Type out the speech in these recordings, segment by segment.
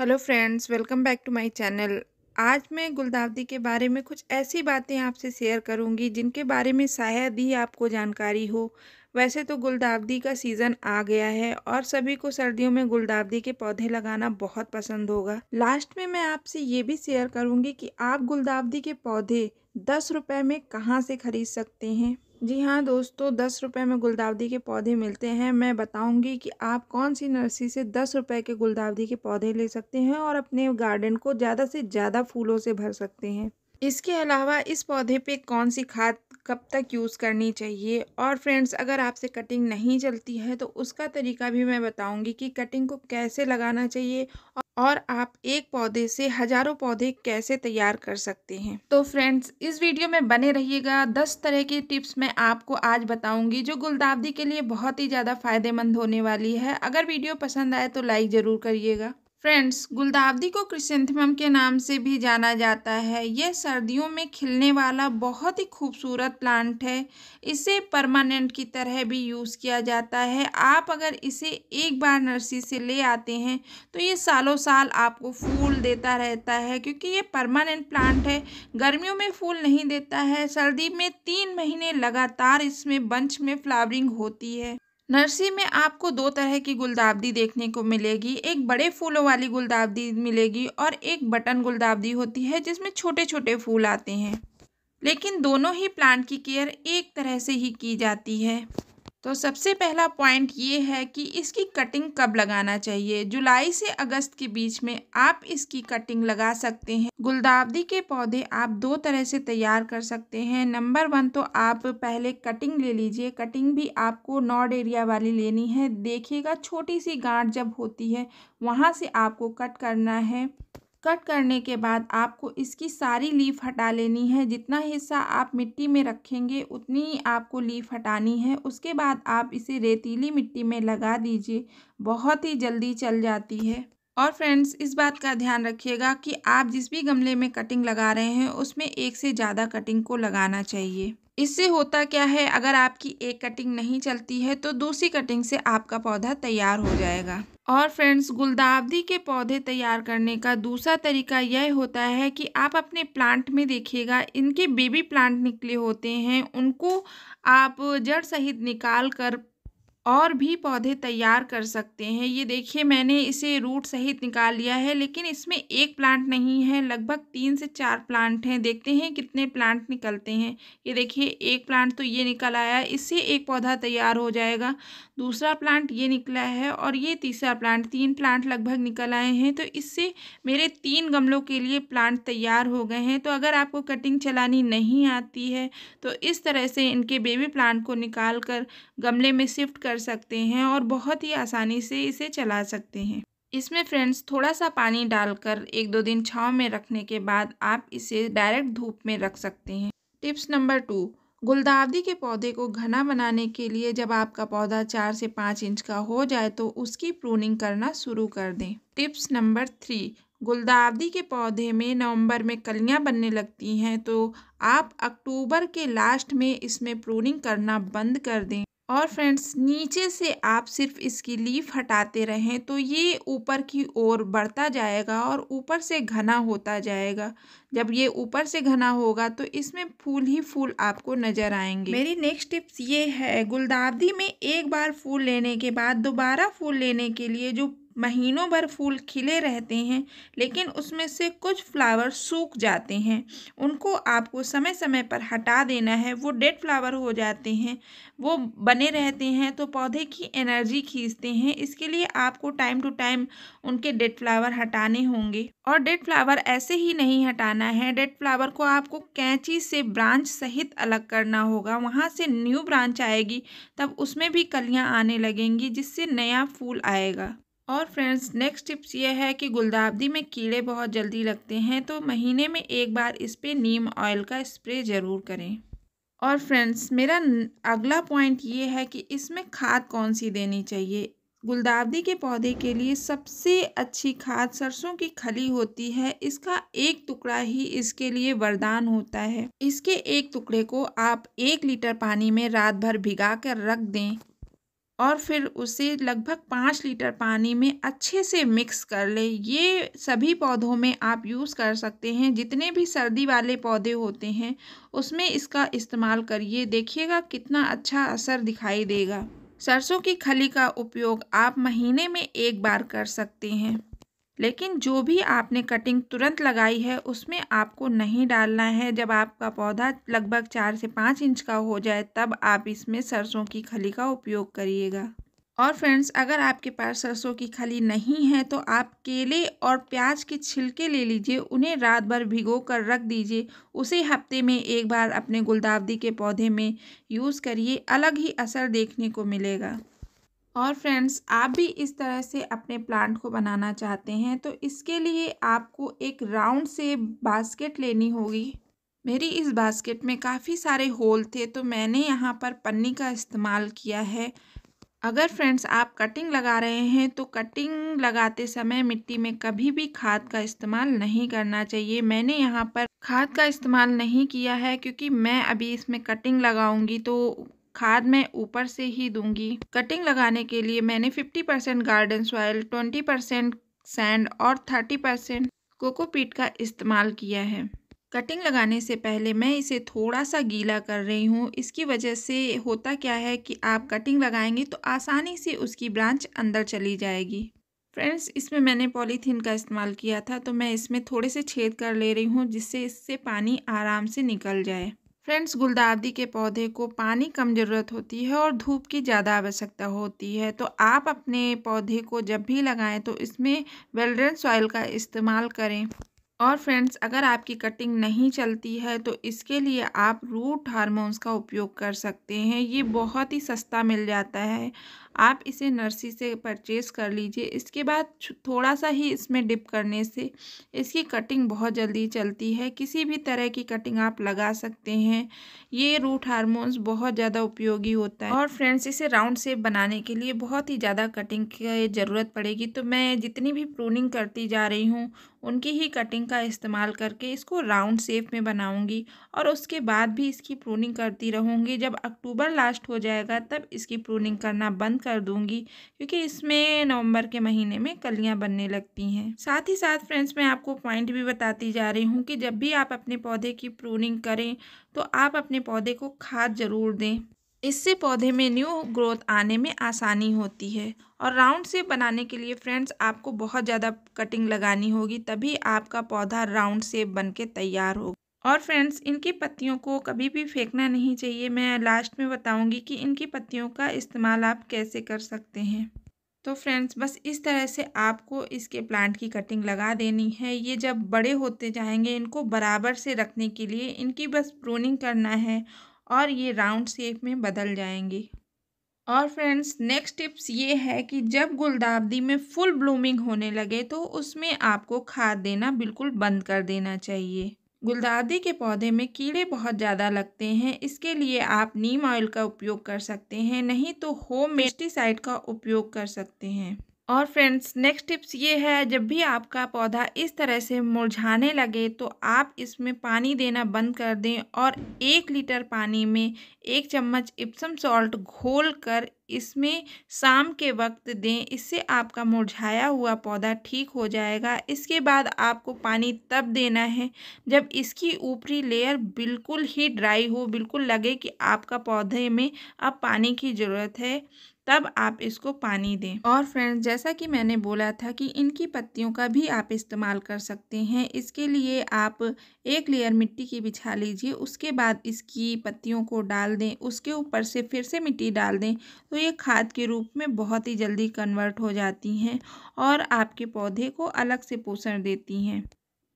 hello friends welcome back to my channel आज मैं गुलदावदी के बारे में कुछ ऐसी बातें आपसे शेयर करूंगी जिनके बारे में शायद ही आपको जानकारी हो वैसे तो गुलदावदी का सीज़न आ गया है और सभी को सर्दियों में गुलदावदी के पौधे लगाना बहुत पसंद होगा लास्ट में मैं आपसे ये भी शेयर करूंगी कि आप गुलदावदी के पौधे दस रुपये में कहाँ से खरीद सकते हैं जी हाँ दोस्तों दस रुपये में गुलदावदी के पौधे मिलते हैं मैं बताऊंगी कि आप कौन सी नर्सरी से दस रुपये के गुलदावदी के पौधे ले सकते हैं और अपने गार्डन को ज़्यादा से ज़्यादा फूलों से भर सकते हैं इसके अलावा इस पौधे पे कौन सी खाद कब तक यूज़ करनी चाहिए और फ्रेंड्स अगर आपसे कटिंग नहीं चलती है तो उसका तरीका भी मैं बताऊँगी कि कटिंग को कैसे लगाना चाहिए और आप एक पौधे से हजारों पौधे कैसे तैयार कर सकते हैं तो फ्रेंड्स इस वीडियो में बने रहिएगा दस तरह की टिप्स मैं आपको आज बताऊंगी जो गुलदावदी के लिए बहुत ही ज़्यादा फायदेमंद होने वाली है अगर वीडियो पसंद आए तो लाइक ज़रूर करिएगा फ्रेंड्स गुलदावदी को क्रिसेंथमम के नाम से भी जाना जाता है यह सर्दियों में खिलने वाला बहुत ही खूबसूरत प्लांट है इसे परमानेंट की तरह भी यूज़ किया जाता है आप अगर इसे एक बार नर्सरी से ले आते हैं तो ये सालों साल आपको फूल देता रहता है क्योंकि ये परमानेंट प्लांट है गर्मियों में फूल नहीं देता है सर्दी में तीन महीने लगातार इसमें बंच में फ्लावरिंग होती है नर्सरी में आपको दो तरह की गुलदावदी देखने को मिलेगी एक बड़े फूलों वाली गुलदावदी मिलेगी और एक बटन गुलदावदी होती है जिसमें छोटे छोटे फूल आते हैं लेकिन दोनों ही प्लांट की केयर एक तरह से ही की जाती है तो सबसे पहला पॉइंट ये है कि इसकी कटिंग कब लगाना चाहिए जुलाई से अगस्त के बीच में आप इसकी कटिंग लगा सकते हैं गुलदावदी के पौधे आप दो तरह से तैयार कर सकते हैं नंबर वन तो आप पहले कटिंग ले लीजिए कटिंग भी आपको नॉर्ड एरिया वाली लेनी है देखिएगा छोटी सी गांठ जब होती है वहाँ से आपको कट करना है कट करने के बाद आपको इसकी सारी लीफ हटा लेनी है जितना हिस्सा आप मिट्टी में रखेंगे उतनी ही आपको लीफ हटानी है उसके बाद आप इसे रेतीली मिट्टी में लगा दीजिए बहुत ही जल्दी चल जाती है और फ्रेंड्स इस बात का ध्यान रखिएगा कि आप जिस भी गमले में कटिंग लगा रहे हैं उसमें एक से ज़्यादा कटिंग को लगाना चाहिए इससे होता क्या है अगर आपकी एक कटिंग नहीं चलती है तो दूसरी कटिंग से आपका पौधा तैयार हो जाएगा और फ्रेंड्स गुलदावदी के पौधे तैयार करने का दूसरा तरीका यह होता है कि आप अपने प्लांट में देखिएगा इनके बेबी प्लांट निकले होते हैं उनको आप जड़ सहित निकाल कर और भी पौधे तैयार कर सकते हैं ये देखिए मैंने इसे रूट सहित निकाल लिया है लेकिन इसमें एक प्लांट नहीं है लगभग तीन से चार प्लांट हैं देखते हैं कितने प्लांट निकलते हैं ये देखिए एक प्लांट तो ये निकल आया इससे एक पौधा तैयार हो जाएगा दूसरा प्लांट ये निकला है और ये तीसरा प्लांट तीन प्लांट लगभग निकल आए हैं तो इससे मेरे तीन गमलों के लिए प्लांट तैयार हो गए हैं तो अगर आपको कटिंग चलानी नहीं आती है तो इस तरह से इनके बेबी प्लांट को निकाल कर गमले में शिफ्ट कर कर सकते हैं और बहुत ही आसानी से इसे चला सकते हैं इसमें फ्रेंड्स थोड़ा सा पानी डालकर एक दो दिन छाँव में रखने के बाद आप इसे डायरेक्ट धूप में रख सकते हैं टिप्स नंबर टू गुलदावदी के पौधे को घना बनाने के लिए जब आपका पौधा चार से पाँच इंच का हो जाए तो उसकी प्रूनिंग करना शुरू कर दें टिप्स नंबर थ्री गुलदावदी के पौधे में नवंबर में कलियां बनने लगती हैं तो आप अक्टूबर के लास्ट में इसमें प्रूनिंग करना बंद कर दें और फ्रेंड्स नीचे से आप सिर्फ इसकी लीफ हटाते रहें तो ये ऊपर की ओर बढ़ता जाएगा और ऊपर से घना होता जाएगा जब ये ऊपर से घना होगा तो इसमें फूल ही फूल आपको नज़र आएंगे मेरी नेक्स्ट टिप्स ये है गुलदावदी में एक बार फूल लेने के बाद दोबारा फूल लेने के लिए जो महीनों भर फूल खिले रहते हैं लेकिन उसमें से कुछ फ्लावर सूख जाते हैं उनको आपको समय समय पर हटा देना है वो डेड फ्लावर हो जाते हैं वो बने रहते हैं तो पौधे की एनर्जी खींचते हैं इसके लिए आपको टाइम टू टाइम उनके डेड फ्लावर हटाने होंगे और डेड फ्लावर ऐसे ही नहीं हटाना है डेड फ्लावर को आपको कैंची से ब्रांच सहित अलग करना होगा वहाँ से न्यू ब्रांच आएगी तब उसमें भी कलियाँ आने लगेंगी जिससे नया फूल आएगा और फ्रेंड्स नेक्स्ट टिप्स ये है कि गुलदाबदी में कीड़े बहुत जल्दी लगते हैं तो महीने में एक बार इस पर नीम ऑयल का स्प्रे ज़रूर करें और फ्रेंड्स मेरा अगला पॉइंट ये है कि इसमें खाद कौन सी देनी चाहिए गुलदावदी के पौधे के लिए सबसे अच्छी खाद सरसों की खली होती है इसका एक टुकड़ा ही इसके लिए वरदान होता है इसके एक टुकड़े को आप एक लीटर पानी में रात भर भिगा कर रख दें और फिर उसे लगभग पाँच लीटर पानी में अच्छे से मिक्स कर लें ये सभी पौधों में आप यूज़ कर सकते हैं जितने भी सर्दी वाले पौधे होते हैं उसमें इसका इस्तेमाल करिए देखिएगा कितना अच्छा असर दिखाई देगा सरसों की खली का उपयोग आप महीने में एक बार कर सकते हैं लेकिन जो भी आपने कटिंग तुरंत लगाई है उसमें आपको नहीं डालना है जब आपका पौधा लगभग चार से पाँच इंच का हो जाए तब आप इसमें सरसों की खली का उपयोग करिएगा और फ्रेंड्स अगर आपके पास सरसों की खली नहीं है तो आप केले और प्याज के छिलके ले लीजिए उन्हें रात भर भिगो कर रख दीजिए उसे हफ्ते में एक बार अपने गुलदावदी के पौधे में यूज़ करिए अलग ही असर देखने को मिलेगा और फ्रेंड्स आप भी इस तरह से अपने प्लांट को बनाना चाहते हैं तो इसके लिए आपको एक राउंड से बास्केट लेनी होगी मेरी इस बास्केट में काफ़ी सारे होल थे तो मैंने यहाँ पर पन्नी का इस्तेमाल किया है अगर फ्रेंड्स आप कटिंग लगा रहे हैं तो कटिंग लगाते समय मिट्टी में कभी भी खाद का इस्तेमाल नहीं करना चाहिए मैंने यहाँ पर खाद का इस्तेमाल नहीं किया है क्योंकि मैं अभी इसमें कटिंग लगाऊंगी तो खाद मैं ऊपर से ही दूंगी कटिंग लगाने के लिए मैंने 50 percent garden soil 20 percent sand और 30 परसेंट कोकोपीट का इस्तेमाल किया है कटिंग लगाने से पहले मैं इसे थोड़ा सा गीला कर रही हूँ इसकी वजह से होता क्या है कि आप कटिंग लगाएंगे तो आसानी से उसकी ब्रांच अंदर चली जाएगी फ्रेंड्स इसमें मैंने पॉलीथीन का इस्तेमाल किया था तो मैं इसमें थोड़े से छेद कर ले रही हूँ जिससे इससे पानी आराम से निकल जाए फ्रेंड्स गुलदावरी के पौधे को पानी कम ज़रूरत होती है और धूप की ज़्यादा आवश्यकता होती है तो आप अपने पौधे को जब भी लगाएं तो इसमें वेलड्रेन सॉइल का इस्तेमाल करें और फ्रेंड्स अगर आपकी कटिंग नहीं चलती है तो इसके लिए आप रूट हार्मोन्स का उपयोग कर सकते हैं ये बहुत ही सस्ता मिल जाता है आप इसे नर्सी से परचेज़ कर लीजिए इसके बाद थोड़ा सा ही इसमें डिप करने से इसकी कटिंग बहुत जल्दी चलती है किसी भी तरह की कटिंग आप लगा सकते हैं ये रूट हारमोन्स बहुत ज़्यादा उपयोगी होता है और फ्रेंड्स इसे राउंड शेप बनाने के लिए बहुत ही ज़्यादा कटिंग की ज़रूरत पड़ेगी तो मैं जितनी भी प्रूनिंग करती जा रही हूँ उनकी ही कटिंग का इस्तेमाल करके इसको राउंड शेप में बनाऊंगी और उसके बाद भी इसकी प्रूनिंग करती रहूँगी जब अक्टूबर लास्ट हो जाएगा तब इसकी प्रूनिंग करना बंद कर कर दूंगी क्योंकि इसमें नवंबर के महीने में कलियां बनने लगती हैं साथ ही साथ फ्रेंड्स मैं आपको पॉइंट भी बताती जा रही हूँ कि जब भी आप अपने पौधे की प्रूनिंग करें तो आप अपने पौधे को खाद ज़रूर दें इससे पौधे में न्यू ग्रोथ आने में आसानी होती है और राउंड शेप बनाने के लिए फ्रेंड्स आपको बहुत ज़्यादा कटिंग लगानी होगी तभी आपका पौधा राउंड शेप बन के तैयार होगा और फ्रेंड्स इनकी पत्तियों को कभी भी फेंकना नहीं चाहिए मैं लास्ट में बताऊंगी कि इनकी पत्तियों का इस्तेमाल आप कैसे कर सकते हैं तो फ्रेंड्स बस इस तरह से आपको इसके प्लांट की कटिंग लगा देनी है ये जब बड़े होते जाएंगे इनको बराबर से रखने के लिए इनकी बस प्रोनिंग करना है और ये राउंड शेप में बदल जाएंगे और फ्रेंड्स नेक्स्ट टिप्स ये है कि जब गुलदाबदी में फुल ब्लूमिंग होने लगे तो उसमें आपको खाद देना बिल्कुल बंद कर देना चाहिए गुलदादी के पौधे में कीड़े बहुत ज़्यादा लगते हैं इसके लिए आप नीम ऑयल का उपयोग कर सकते हैं नहीं तो होम पेस्टिसाइड का उपयोग कर सकते हैं और फ्रेंड्स नेक्स्ट टिप्स ये है जब भी आपका पौधा इस तरह से मुरझाने लगे तो आप इसमें पानी देना बंद कर दें और एक लीटर पानी में एक चम्मच इप्सम सॉल्ट घोल कर इसमें शाम के वक्त दें इससे आपका मुरझाया हुआ पौधा ठीक हो जाएगा इसके बाद आपको पानी तब देना है जब इसकी ऊपरी लेयर बिल्कुल ही ड्राई हो बिल्कुल लगे कि आपका पौधे में अब पानी की ज़रूरत है तब आप इसको पानी दें और फ्रेंड्स जैसा कि मैंने बोला था कि इनकी पत्तियों का भी आप इस्तेमाल कर सकते हैं इसके लिए आप एक लेयर मिट्टी की बिछा लीजिए उसके बाद इसकी पत्तियों को डाल दें उसके ऊपर से फिर से मिट्टी डाल दें तो ये खाद के रूप में बहुत ही जल्दी कन्वर्ट हो जाती हैं और आपके पौधे को अलग से पोषण देती हैं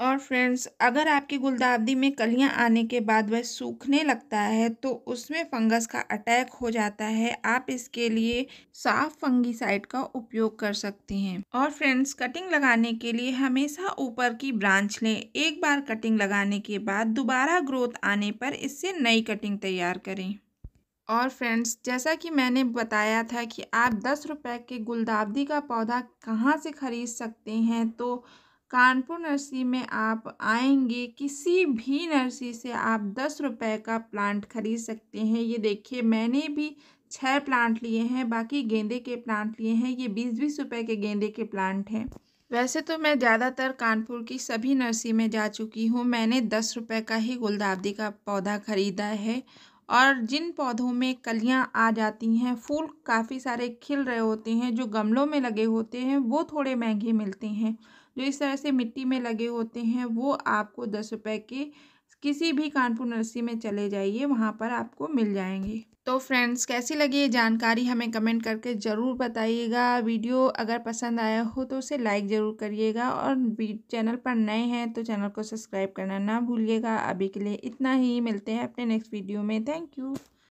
और फ्रेंड्स अगर आपके गुलदावदी में कलियां आने के बाद वह सूखने लगता है तो उसमें फंगस का अटैक हो जाता है आप इसके लिए साफ फंगीसाइड का उपयोग कर सकते हैं और फ्रेंड्स कटिंग लगाने के लिए हमेशा ऊपर की ब्रांच लें एक बार कटिंग लगाने के बाद दोबारा ग्रोथ आने पर इससे नई कटिंग तैयार करें और फ्रेंड्स जैसा कि मैंने बताया था कि आप दस रुपए के गुलदावदी का पौधा कहाँ से ख़रीद सकते हैं तो कानपुर नर्सरी में आप आएंगे किसी भी नर्सरी से आप दस रुपए का प्लांट खरीद सकते हैं ये देखिए मैंने भी छः प्लांट लिए हैं बाकी गेंदे के प्लांट लिए हैं ये बीस बीस रुपए के गेंदे के प्लांट हैं वैसे तो मैं ज़्यादातर कानपुर की सभी नर्सरी में जा चुकी हूँ मैंने दस रुपए का ही गुलदावदी का पौधा ख़रीदा है और जिन पौधों में कलियाँ आ जाती हैं फूल काफ़ी सारे खिल रहे होते हैं जो गमलों में लगे होते हैं वो थोड़े महंगे मिलते हैं जो इस तरह से मिट्टी में लगे होते हैं वो आपको दस रुपए के किसी भी कानपुर नर्सरी में चले जाइए वहाँ पर आपको मिल जाएंगे तो फ्रेंड्स कैसी लगी ये जानकारी हमें कमेंट करके ज़रूर बताइएगा वीडियो अगर पसंद आया हो तो उसे लाइक ज़रूर करिएगा और चैनल पर नए हैं तो चैनल को सब्सक्राइब करना ना भूलिएगा अभी के लिए इतना ही मिलते हैं अपने नेक्स्ट वीडियो में थैंक यू